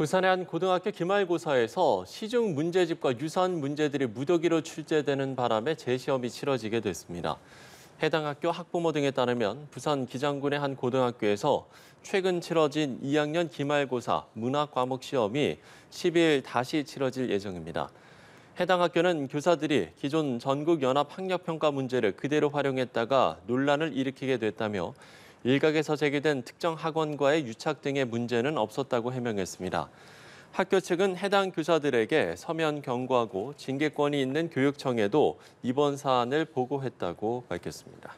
부산의 한 고등학교 기말고사에서 시중 문제집과 유사한 문제들이 무더기로 출제되는 바람에 재시험이 치러지게 됐습니다. 해당 학교 학부모 등에 따르면 부산 기장군의 한 고등학교에서 최근 치러진 2학년 기말고사 문화 과목 시험이 10일 다시 치러질 예정입니다. 해당 학교는 교사들이 기존 전국연합학력평가 문제를 그대로 활용했다가 논란을 일으키게 됐다며 일각에서 제기된 특정 학원과의 유착 등의 문제는 없었다고 해명했습니다. 학교 측은 해당 교사들에게 서면 경고하고 징계권이 있는 교육청에도 이번 사안을 보고했다고 밝혔습니다.